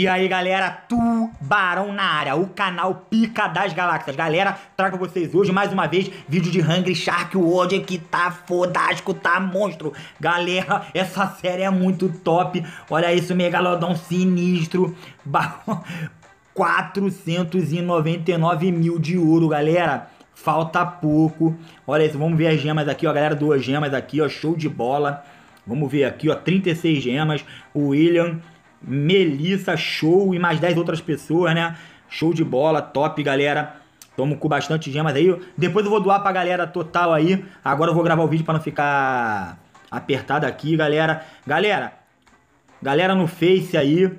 E aí, galera, Tubarão na área, o canal Pica das Galáxias. Galera, trago pra vocês hoje, mais uma vez, vídeo de Hungry Shark World que tá fodástico, tá monstro. Galera, essa série é muito top. Olha isso, Megalodon sinistro. 499 mil de ouro, galera. Falta pouco. Olha isso, vamos ver as gemas aqui, ó, galera. Duas gemas aqui, ó, show de bola. Vamos ver aqui, ó, 36 gemas. O William Melissa, show e mais 10 outras pessoas, né? Show de bola, top, galera. Tamo com bastante gemas aí. Depois eu vou doar pra galera total aí. Agora eu vou gravar o vídeo para não ficar apertado aqui, galera. Galera, galera no Face aí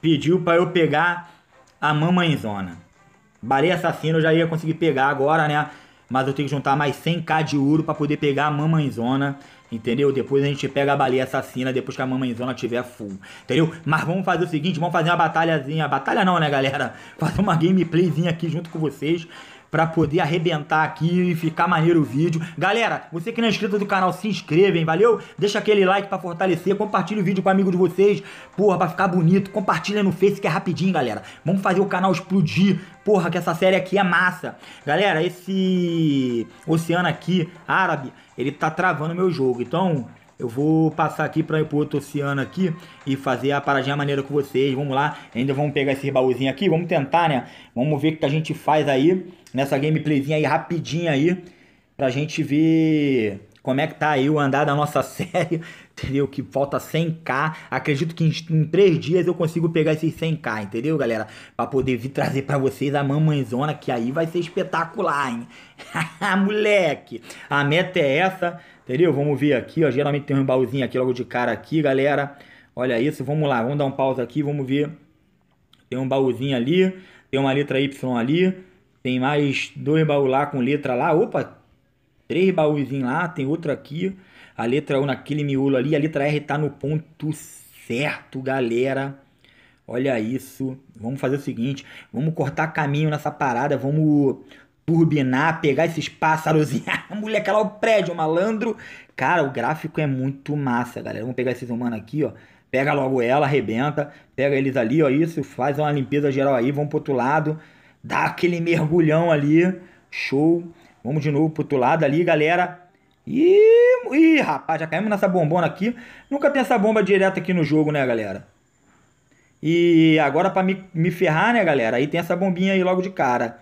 pediu para eu pegar a mamãezona. Baleia assassina eu já ia conseguir pegar agora, né? Mas eu tenho que juntar mais 100k de ouro para poder pegar a mamãezona. Entendeu? Depois a gente pega a baleia assassina depois que a mamãezona tiver full. Entendeu? Mas vamos fazer o seguinte, vamos fazer uma batalhazinha. Batalha não, né, galera? Fazer uma gameplayzinha aqui junto com vocês para poder arrebentar aqui e ficar maneiro o vídeo. Galera, você que não é inscrito do canal, se inscreva, hein? Valeu? Deixa aquele like para fortalecer, compartilha o vídeo com um amigo de vocês, porra, pra ficar bonito. Compartilha no Face que é rapidinho, galera. Vamos fazer o canal explodir, porra, que essa série aqui é massa. Galera, esse oceano aqui, árabe, ele tá travando meu jogo. Então, eu vou passar aqui para o outro oceano aqui e fazer a paradinha maneira com vocês. Vamos lá, ainda vamos pegar esse baúzinho aqui, vamos tentar, né? Vamos ver o que a gente faz aí nessa gameplayzinha aí rapidinha aí pra gente ver como é que tá aí o andar da nossa série, entendeu? Que falta 100k. Acredito que em, 3 dias eu consigo pegar esses 100k, entendeu, galera? Pra poder vir trazer para vocês a mamãezona, que aí vai ser espetacular, hein? Moleque, a meta é essa entendeu? Vamos ver aqui, ó, geralmente tem um baúzinho aqui logo de cara aqui, galera. Olha isso, vamos lá, vamos dar um pausa aqui, vamos ver. Tem um baúzinho ali, tem uma letra Y ali, tem mais dois baús lá com letra lá, opa, três baúzinhos lá, tem outro aqui, a letra U naquele miolo ali, a letra R tá no ponto certo, galera. Olha isso. Vamos fazer o seguinte, vamos cortar caminho nessa parada, vamos turbinar, pegar esses pássaros e moleque lá o prédio, malandro. Cara, o gráfico é muito massa, galera. Vamos pegar esses humanos aqui, ó. Pega logo ela, arrebenta, pega eles ali, ó, isso, faz uma limpeza geral aí, vamos pro outro lado, dá aquele mergulhão ali, show. Vamos de novo pro outro lado ali, galera. Ih, ih, rapaz, já caímos nessa bombona aqui. Nunca tem essa bomba direta aqui no jogo, né, galera? E agora pra me, me ferrar, né, galera, aí tem essa bombinha aí logo de cara.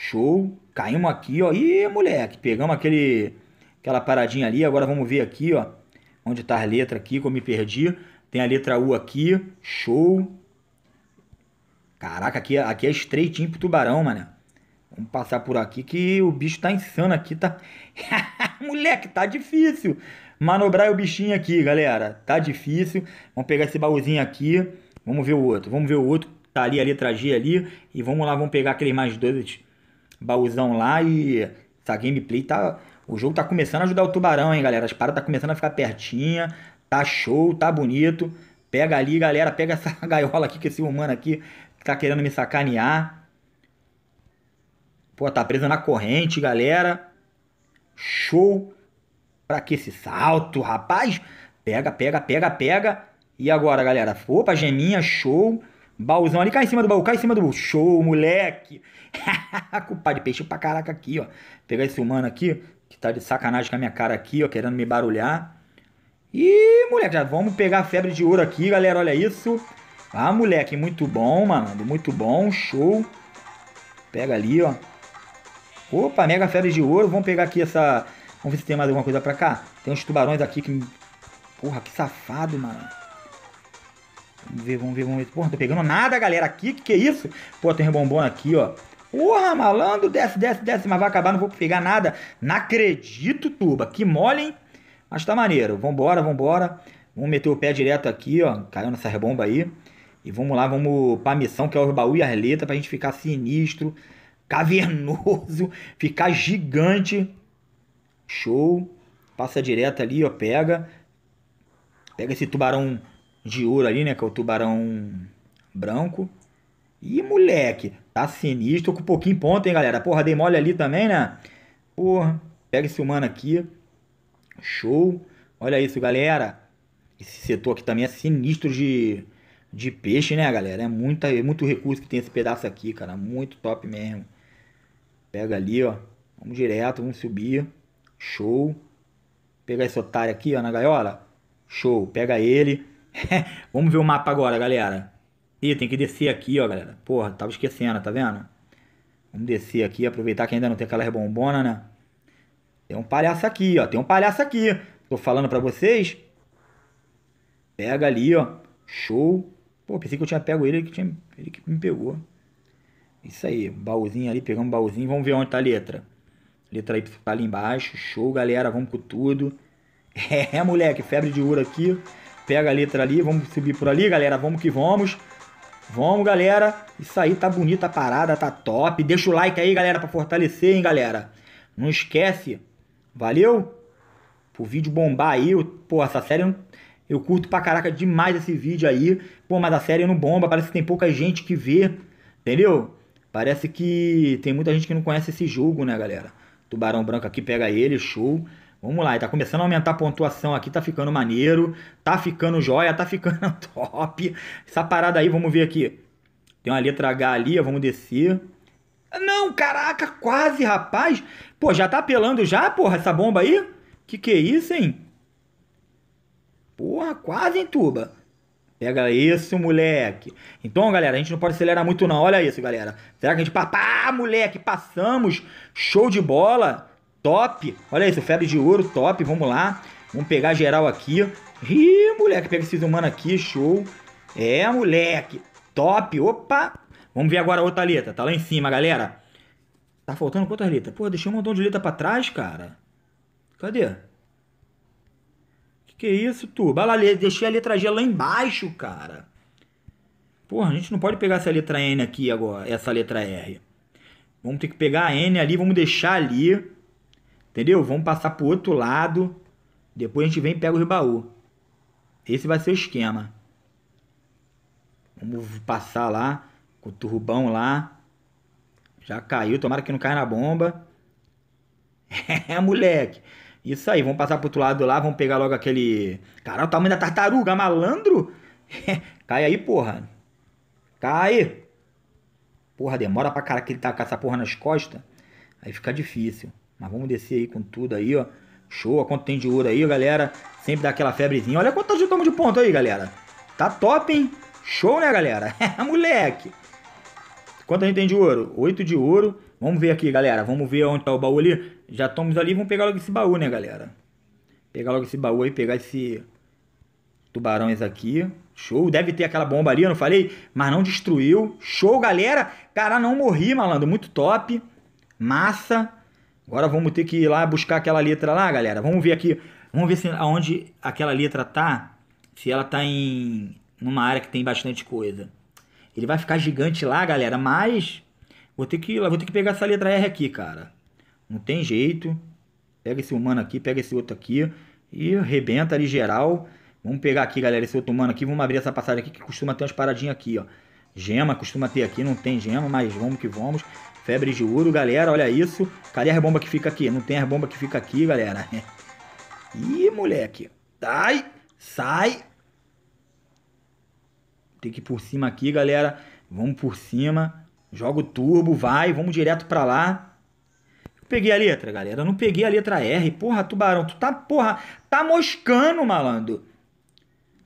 Show. Caímos aqui, ó. Ih, moleque, pegamos aquele aquela paradinha ali. Agora vamos ver aqui, ó. Onde tá a letra aqui, que eu me perdi. Tem a letra U aqui. Show. Caraca, aqui, é, aqui é estreitinho pro tubarão, mano. Vamos passar por aqui que o bicho tá insano aqui, tá? moleque, tá difícil. Manobrar o bichinho aqui, galera. Tá difícil. Vamos pegar esse baúzinho aqui. Vamos ver o outro. Vamos ver o outro. Tá ali a letra G ali. E vamos lá, vamos pegar aqueles mais dois baúzão lá e essa gameplay tá. O jogo tá começando a ajudar o tubarão, hein, galera? As paradas tá começando a ficar pertinha, tá show, tá bonito. Pega ali, galera, pega essa gaiola aqui que esse humano aqui tá querendo me sacanear. Pô, tá preso na corrente, galera. Show. Pra que esse salto, rapaz? Pega, pega, pega, pega. E agora, galera? Opa, geminha, show. Baúzão ali, cai em cima do baú, cai em cima do baú. Show, moleque. culpa de peixe pra caraca aqui, ó. Pegar esse humano aqui, que tá de sacanagem com a minha cara aqui, ó, querendo me barulhar. E, moleque, já vamos pegar a febre de ouro aqui, galera, olha isso. Ah, moleque, muito bom, mano, muito bom, show. Pega ali, ó. Opa, mega febre de ouro. Vamos pegar aqui essa... Vamos ver se tem mais alguma coisa pra cá. Tem uns tubarões aqui que... Porra, que safado, mano. Vamos ver, vamos ver, vamos ver. Porra, não tô pegando nada, galera. Aqui, que que é isso? Pô, tem rebombona aqui, ó. Porra, malandro, desce, desce, desce, mas vai acabar, não vou pegar nada. Não acredito, Tuba. Que mole, hein? Mas tá maneiro. Vambora, vambora. Vamos meter o pé direto aqui, ó. Caiu nessa rebomba aí. E vamos lá, vamos pra missão, que é o baú e a letras, pra gente ficar sinistro, cavernoso, ficar gigante. Show. Passa direto ali, ó. Pega. Pega esse tubarão de ouro ali, né? Que é o tubarão branco. E moleque, tá sinistro com pouquinho ponto, hein, galera? Porra, dei mole ali também, né? Porra, pega esse humano aqui. Show. Olha isso, galera. Esse setor aqui também é sinistro de, de peixe, né, galera? É, muita, é muito recurso que tem esse pedaço aqui, cara. Muito top mesmo. Pega ali, ó. Vamos direto, vamos subir. Show. pega esse otário aqui, ó, na gaiola. Show. Pega ele. Vamos ver o mapa agora, galera. Ih, tem que descer aqui, ó, galera. Porra, tava esquecendo, tá vendo? Vamos descer aqui, aproveitar que ainda não tem aquela rebombona, né? Tem um palhaço aqui, ó. Tem um palhaço aqui. Tô falando pra vocês. Pega ali, ó. Show. Pô, pensei que eu tinha pego ele, ele que, tinha, ele que me pegou. Isso aí, baúzinho ali, pegamos um baúzinho. Vamos ver onde tá a letra. Letra Y tá ali embaixo. Show, galera. Vamos com tudo. É, moleque, febre de ouro aqui. Pega a letra ali, vamos subir por ali, galera. Vamos que vamos. Vamos, galera. Isso aí tá bonita a parada, tá top. Deixa o like aí, galera, para fortalecer, hein, galera. Não esquece. Valeu? Pro vídeo bombar aí. Eu, pô, essa série eu, eu curto pra caraca demais esse vídeo aí. Pô, mas a série não bomba. Parece que tem pouca gente que vê. Entendeu? Parece que tem muita gente que não conhece esse jogo, né, galera? Tubarão branco aqui pega ele, show. Vamos lá, tá começando a aumentar a pontuação aqui, tá ficando maneiro, tá ficando joia, tá ficando top. Essa parada aí, vamos ver aqui. Tem uma letra H ali, vamos descer. Não, caraca, quase, rapaz. Pô, já tá apelando já, porra, essa bomba aí? Que que é isso, hein? Porra, quase, hein, tuba? Pega isso, moleque. Então, galera, a gente não pode acelerar muito não. Olha isso, galera. Será que a gente... Pá, moleque, passamos. Show de bola top. Olha isso, febre de ouro, top. Vamos lá. Vamos pegar geral aqui. Ih, moleque, pega esses humanos aqui, show. É, moleque, top. Opa. Vamos ver agora a outra letra. Tá lá em cima, galera. Tá faltando quantas letras? Pô, deixei um montão de letra pra trás, cara. Cadê? Que que é isso, tu? Vai lá, deixei a letra G lá embaixo, cara. Porra, a gente não pode pegar essa letra N aqui agora, essa letra R. Vamos ter que pegar a N ali, vamos deixar ali. Entendeu? Vamos passar pro outro lado. Depois a gente vem e pega o Ribaú. Esse vai ser o esquema. Vamos passar lá. Com o turbão lá. Já caiu. Tomara que não caia na bomba. É, moleque. Isso aí. Vamos passar pro outro lado lá. Vamos pegar logo aquele... Caralho, o tamanho da tartaruga. Malandro. Cai aí, porra. Cai. Porra, demora pra cara que ele tá com essa porra nas costas. Aí fica difícil. Mas vamos descer aí com tudo aí, ó. Show, a quanto tem de ouro aí, galera. Sempre dá aquela febrezinha. Olha quanto de tomo de ponto aí, galera. Tá top, hein? Show, né, galera? Moleque. Quanto a gente tem de ouro? oito de ouro. Vamos ver aqui, galera. Vamos ver onde tá o baú ali. Já estamos ali. Vamos pegar logo esse baú, né, galera? Pegar logo esse baú aí. Pegar esse tubarões aqui. Show. Deve ter aquela bomba ali, eu não falei? Mas não destruiu. Show, galera. Cara, não morri, malandro. Muito top. Massa. Agora vamos ter que ir lá buscar aquela letra lá, galera. Vamos ver aqui. Vamos ver se aonde aquela letra tá. Se ela tá em numa área que tem bastante coisa. Ele vai ficar gigante lá, galera, mas vou ter que ir lá, vou ter que pegar essa letra R aqui, cara. Não tem jeito. Pega esse humano aqui, pega esse outro aqui e rebenta ali geral. Vamos pegar aqui, galera, esse outro humano aqui. Vamos abrir essa passagem aqui que costuma ter umas paradinhas aqui, ó. Gema costuma ter aqui, não tem gema, mas vamos que vamos. Febre de ouro, galera, olha isso. Cadê a bomba que fica aqui? Não tem a bomba que fica aqui, galera. Ih, moleque. Sai, sai. Tem que ir por cima aqui, galera. Vamos por cima. Joga o turbo, vai. Vamos direto pra lá. peguei a letra, galera. Eu não peguei a letra R. Porra, tubarão, tu tá, porra, tá moscando, malandro.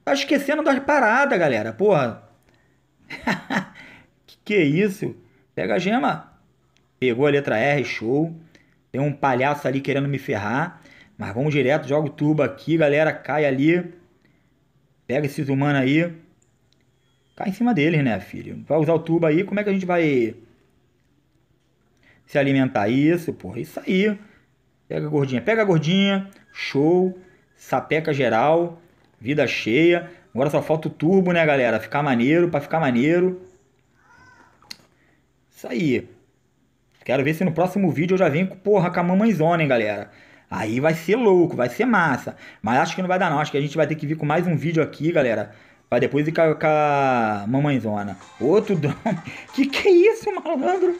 Tá esquecendo das paradas, galera. Porra. que que é isso? Pega a gema. Pegou a letra R, show. Tem um palhaço ali querendo me ferrar. Mas vamos direto, joga o tubo aqui, galera. Cai ali. Pega esses humanos aí. Cai em cima deles, né, filho? Vai usar o tubo aí, como é que a gente vai se alimentar isso, porra? Isso aí. Pega a gordinha, pega a gordinha. Show. Sapeca geral. Vida cheia. Agora só falta o turbo, né, galera? Ficar maneiro, pra ficar maneiro. Isso aí. Quero ver se no próximo vídeo eu já venho, porra, com a mamãezona, hein, galera. Aí vai ser louco, vai ser massa. Mas acho que não vai dar não, acho que a gente vai ter que vir com mais um vídeo aqui, galera. Pra depois ir com a, com a mamãezona. Outro drone. Que que é isso, malandro?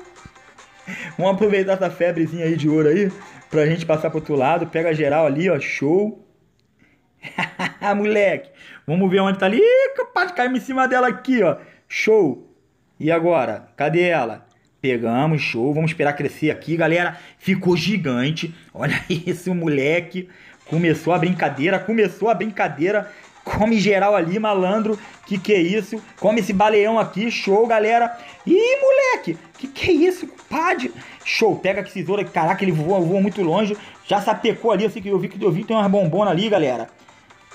Vamos aproveitar essa febrezinha aí de ouro aí. Pra gente passar pro outro lado. Pega geral ali, ó. Show. Moleque. Vamos ver onde tá ali. Ih, capaz de cair em cima dela aqui, ó. Show. E agora? Cadê ela? Pegamos, show, vamos esperar crescer aqui, galera. Ficou gigante. Olha esse moleque. Começou a brincadeira, começou a brincadeira. Come geral ali, malandro. Que que é isso? Come esse baleão aqui, show, galera. Ih, moleque, que que é isso, compadre? Show, pega que tesoura, caraca, ele voa, voa muito longe. Já sapecou ali, eu sei que eu vi que eu vi, tem umas bombonas ali, galera.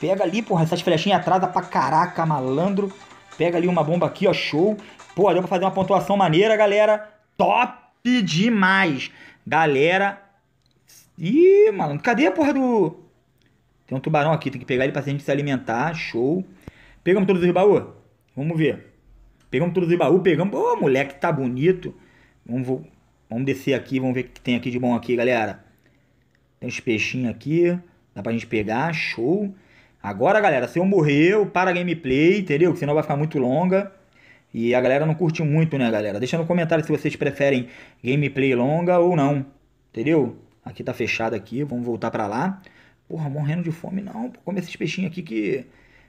Pega ali, porra, essas flechinhas atrasa pra caraca, malandro. Pega ali uma bomba aqui, ó, show. Pô, deu pra fazer uma pontuação maneira, galera top demais. Galera. Ih, malandro, cadê a porra do. Tem um tubarão aqui, tem que pegar ele pra gente se alimentar. Show. Pegamos todos os baús? Vamos ver. Pegamos todos os baús, pegamos. Ô, oh, moleque, tá bonito. Vamos, vamos descer aqui, vamos ver o que tem aqui de bom aqui, galera. Tem uns peixinhos aqui. Dá pra gente pegar, show. Agora, galera, se eu morrer, eu para a gameplay, entendeu? Senão vai ficar muito longa. E a galera não curte muito, né, galera? Deixa no comentário se vocês preferem gameplay longa ou não. Entendeu? Aqui tá fechado aqui, vamos voltar pra lá. Porra, morrendo de fome não. Come esses peixinhos aqui que,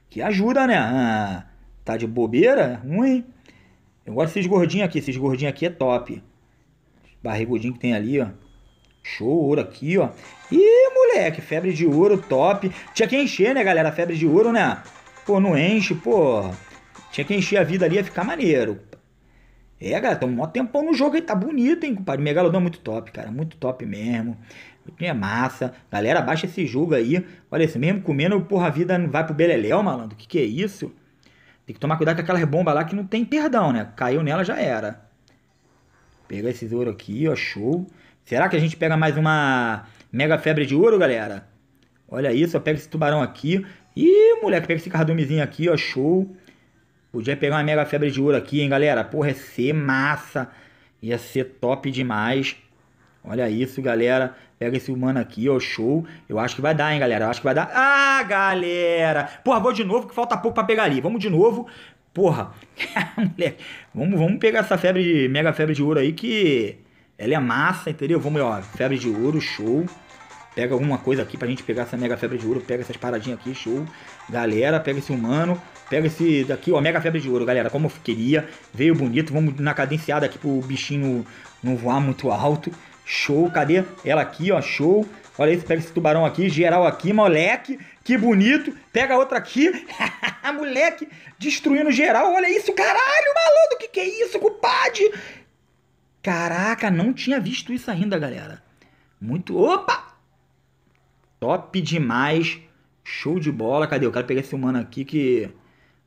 que ajuda, né? Ah, tá de bobeira? Ruim. Eu gosto desses gordinhos aqui. Esses gordinhos aqui é top. Barrigudinho que tem ali, ó. Show, ouro aqui, ó. Ih, moleque, febre de ouro, top. Tinha que encher, né, galera? Febre de ouro, né? Pô, não enche, porra. Tinha que encher a vida ali, ia ficar maneiro. É, galera, tá um mó tempão no jogo aí, tá bonito, hein, compadre. Megalodon é muito top, cara, muito top mesmo. É massa. Galera, baixa esse jogo aí. Olha, esse mesmo comendo, porra, a vida vai pro beleléu, malandro. Que que é isso? Tem que tomar cuidado com aquelas bombas lá que não tem perdão, né? Caiu nela, já era. Pegar esses ouro aqui, ó, show. Será que a gente pega mais uma mega febre de ouro, galera? Olha isso, ó, pega esse tubarão aqui. Ih, moleque, pega esse cardumezinho aqui, ó, show. Podia pegar uma mega febre de ouro aqui, hein, galera? Porra, ia ser massa. Ia ser top demais. Olha isso, galera. Pega esse humano aqui, ó, show. Eu acho que vai dar, hein, galera. Eu acho que vai dar. Ah, galera! Porra, vou de novo que falta pouco pra pegar ali. Vamos de novo. Porra, moleque. Vamos, vamos pegar essa febre de... Mega febre de ouro aí que... Ela é massa, entendeu? Vamos, ó. Febre de ouro, show. Pega alguma coisa aqui pra gente pegar essa mega febre de ouro. Pega essas paradinhas aqui, show. Galera, pega esse humano. Pega esse daqui, ó, mega febre de ouro, galera. Como eu queria. Veio bonito. Vamos na cadenciada aqui pro bichinho não voar muito alto. Show, cadê? Ela aqui, ó, show. Olha isso, pega esse tubarão aqui, geral aqui, moleque. Que bonito. Pega outra aqui. moleque, destruindo geral. Olha isso, caralho, maluco. Que que é isso, compadre? Caraca, não tinha visto isso ainda, galera. Muito. Opa! Top demais. Show de bola. Cadê? Eu quero pegar esse humano aqui que.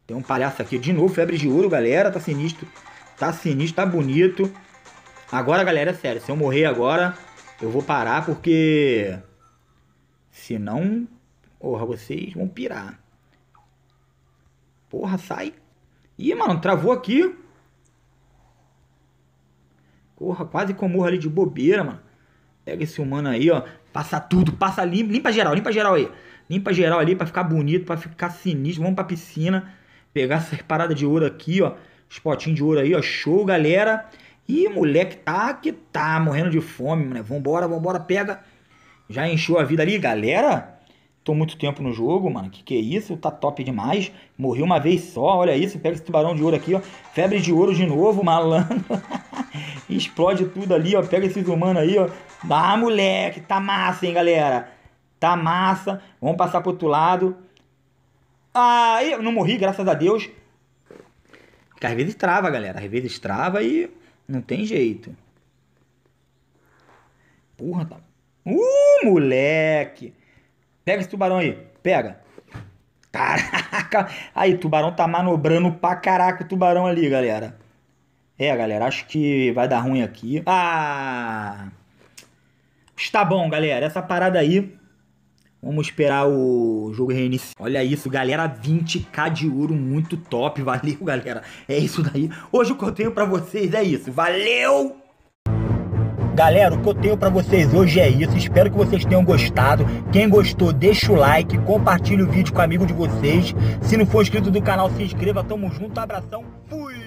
Tem um palhaço aqui. De novo, febre de ouro, galera. Tá sinistro. Tá sinistro, tá bonito. Agora, galera, é sério. Se eu morrer agora, eu vou parar porque. Senão. Porra, vocês vão pirar. Porra, sai. Ih, mano, travou aqui. Porra, quase que eu morro ali de bobeira, mano. Pega esse humano aí, ó. Passa tudo, passa limpa, limpa geral, limpa geral aí. Limpa geral ali para ficar bonito, para ficar sinistro. Vamos pra piscina, pegar essa parada de ouro aqui, ó. Os potinhos de ouro aí, ó. Show, galera. E moleque tá que tá morrendo de fome, né? Vambora, vambora, pega. Já encheu a vida ali, galera. Tô muito tempo no jogo, mano. Que que é isso? Tá top demais. Morri uma vez só, olha isso. Pega esse tubarão de ouro aqui, ó. Febre de ouro de novo, malandro. Explode tudo ali, ó. Pega esses humanos aí, ó. Ah, moleque, tá massa, hein, galera. Tá massa. Vamos passar pro outro lado. Ah, eu não morri, graças a Deus. Porque às vezes trava, galera. Às vezes trava e não tem jeito. Porra, tá... Uh, moleque. Pega esse tubarão aí. Pega. Caraca. Aí, tubarão tá manobrando pra caraca o tubarão ali, galera. É, galera, acho que vai dar ruim aqui. Ah! Está bom, galera. Essa parada aí. Vamos esperar o jogo reiniciar. Olha isso, galera. 20k de ouro. Muito top. Valeu, galera. É isso daí. Hoje o que eu tenho pra vocês é isso. Valeu! Galera, o que eu tenho para vocês hoje é isso. Espero que vocês tenham gostado. Quem gostou, deixa o like, compartilha o vídeo com o amigo de vocês. Se não for inscrito do canal, se inscreva. Tamo junto, abração. Fui!